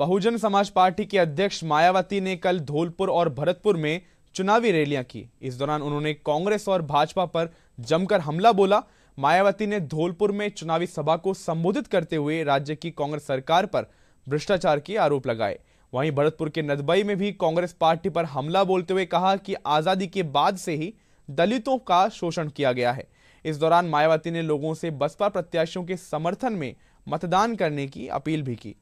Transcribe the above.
बहुजन समाज पार्टी की अध्यक्ष मायावती ने कल धौलपुर और भरतपुर में चुनावी रैलियां की इस दौरान उन्होंने कांग्रेस और भाजपा पर जमकर हमला बोला मायावती ने धौलपुर में चुनावी सभा को संबोधित करते हुए राज्य की कांग्रेस सरकार पर भ्रष्टाचार के आरोप लगाए वहीं भरतपुर के नदबई में भी कांग्रेस पार्टी पर हमला बोलते हुए कहा कि आज़ादी के बाद से ही दलितों का शोषण किया गया है इस दौरान मायावती ने लोगों से बसपा प्रत्याशियों के समर्थन में मतदान करने की अपील भी की